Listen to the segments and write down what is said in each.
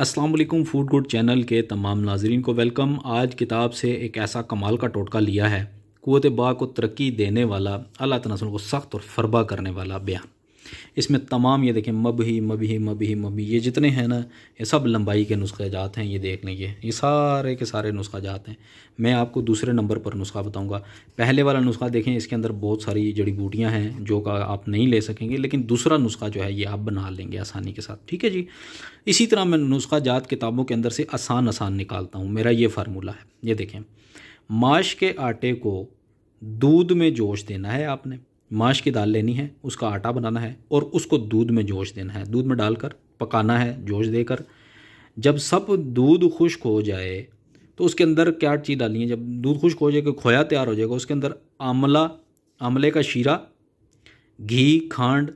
अस्सलाम वालेकुम food good channel के तमाम नाजरन को वेलकम आज किताब से एक ऐसा कमाल का टोटका लिया है कुत बा को तरक्की देने वाला अल्लाह तनासल को सख्त और फरबा करने वाला बयान इसमें तमाम ये देखें मबही मबही मबही मबी ये जितने हैं ना ये सब लंबाई के नुस्खे जात हैं ये देख लेंगे ये सारे के सारे नुस्खा जात हैं मैं आपको दूसरे नंबर पर नुस्खा बताऊंगा पहले वाला नुस्खा देखें इसके अंदर बहुत सारी जड़ी बूटियाँ हैं जो का आप नहीं ले सकेंगे लेकिन दूसरा नुस्खा जो है ये आप बना लेंगे आसानी के साथ ठीक है जी इसी तरह मैं नुस्खा जात किताबों के अंदर से आसान आसान निकालता हूँ मेरा ये फार्मूला है ये देखें माश के आटे को दूध में जोश देना है आपने माश की दाल लेनी है उसका आटा बनाना है और उसको दूध में जोश देना है दूध में डालकर पकाना है जोश देकर जब सब दूध खुश्क हो जाए तो उसके अंदर क्या चीज़ डालनी है जब दूध खुश्क हो जाएगा खोया तैयार हो जाएगा उसके अंदर आमला आमले का शीरा घी खांड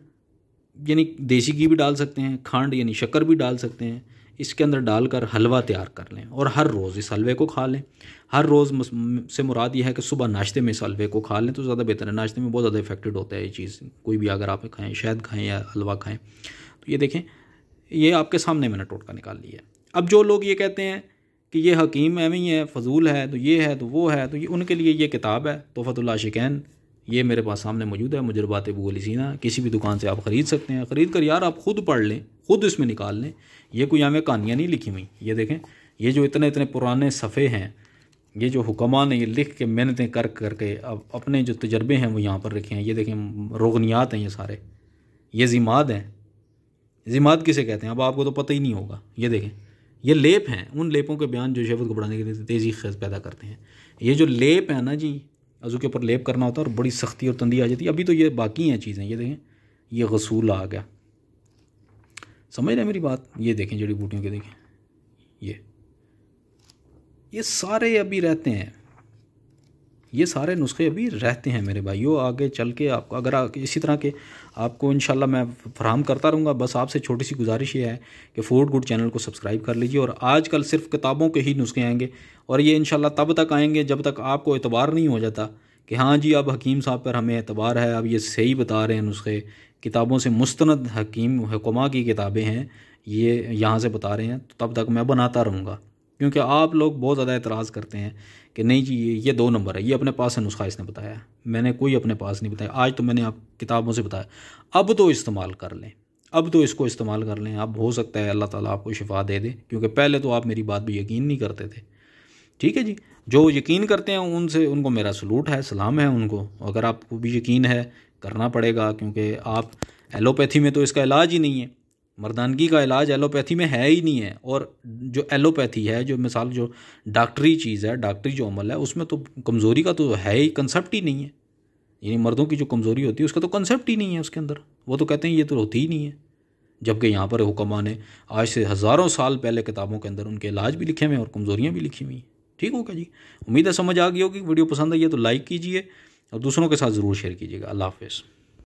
यानी देसी घी भी डाल सकते हैं खांड यानी शक्कर भी डाल सकते हैं इसके अंदर डालकर हलवा तैयार कर लें और हर रोज़ इस हलवे को खा लें हर रोज़ से मुराद यह है कि सुबह नाश्ते में इस हलवे को खा लें तो ज़्यादा बेहतर है नाश्ते में बहुत ज़्यादा इफेक्टेड होता है ये चीज़ कोई भी अगर आप खाएँ शहद खाएँ या हलवा खाएँ तो ये देखें ये आपके सामने मैंने टोटका निकाल लिया है अब जो लोग ये कहते हैं कि ये हकीम एवं ही है फजूल है तो ये है तो वो है तो ये उनके लिए ये किताब है तोहफ़तुल्ला शिकैन ये मेरे पास सामने मौजूद है मुजरबात अबू सीना किसी भी दुकान से आप ख़रीद सकते हैं ख़रीद कर यार आप ख़ुद पढ़ लें खुद इसमें निकाल लें ये कोई हमें कहानियाँ नहीं लिखी हुई ये देखें ये जो इतने इतने पुराने सफ़े हैं ये जो हुक्मा ने ये लिख के मेहनतें कर करके अब अपने जो तजर्बे हैं वो यहाँ पर रखे हैं ये देखें रोगनियात हैं ये सारे ये ज़िमाद हैं ज़िमाद किसे कहते हैं अब आपको तो पता ही नहीं होगा ये देखें ये लेप हैं उन लेपों के बयान जो शेबत को बढ़ाने के लिए तेज़ी खेज पैदा करते हैं ये जो लेप है ना जी अजू के ऊपर लेप करना होता है और बड़ी सख्ती और तंदी आ जाती है अभी तो ये बाकी हैं चीज़ें ये देखें ये गसूल आ गया समझ रहे मेरी बात ये देखें जड़ी बूटियों के देखें ये ये सारे अभी रहते हैं ये सारे नुस्खे अभी रहते हैं मेरे भाइयों आगे चल के आपको अगर इसी तरह के आपको इन मैं फ्राहम करता रहूँगा बस आपसे छोटी सी गुजारिश ये है कि फूड गुड चैनल को सब्सक्राइब कर लीजिए और आजकल सिर्फ किताबों के ही नुस्खे आएंगे और ये इन तब तक आएंगे जब तक आपको एतबार नहीं हो जाता कि हाँ जी अब हकीम साहब पर हमें एतबार है अब ये सही बता रहे हैं नुस्खे किताबों से मुस्तंद हकीम हुक्मा की किताबें हैं ये यहाँ से बता रहे हैं तो तब तक मैं बनाता रहूँगा क्योंकि आप लोग बहुत ज़्यादा एतराज़ करते हैं कि नहीं जी ये दो नंबर है ये अपने पास है नुस्खा इसने बताया मैंने कोई अपने पास नहीं बताया आज तो मैंने आप किताबों से बताया अब तो इस्तेमाल कर लें अब तो इसको इस्तेमाल कर लें अब हो सकता है अल्लाह ताला आपको शिफा दे दे क्योंकि पहले तो आप मेरी बात भी यकीन नहीं करते थे ठीक है जी जो यकीन करते हैं उनसे उनको मेरा सलूट है सलाम है उनको अगर आपको भी यकीन है करना पड़ेगा क्योंकि आप एलोपैथी में तो इसका इलाज ही नहीं है मर्दानगी का इलाज एलोपैथी में है ही नहीं है और जो एलोपैथी है जो मिसाल जो डॉक्टरी चीज़ है डॉक्टरी जो अमल है उसमें तो कमज़ोरी का तो है ही कंसेप्ट ही नहीं है यानी मर्दों की जो कमज़ोरी होती है उसका तो कंसेप्ट ही नहीं है उसके अंदर वो तो कहते हैं ये तो होती ही नहीं है जबकि यहाँ पर हुक्मा ने आज से हज़ारों साल पहले किताबों के अंदर उनके इलाज भी लिखे हुए हैं और कमज़ोरियाँ भी लिखी हुई हैं ठीक होगा जी उम्मीद है समझ आ गई होगी वीडियो पसंद आई है तो लाइक कीजिए और दूसरों के साथ ज़रूर शेयर कीजिएगा अल्लाह हाफिज़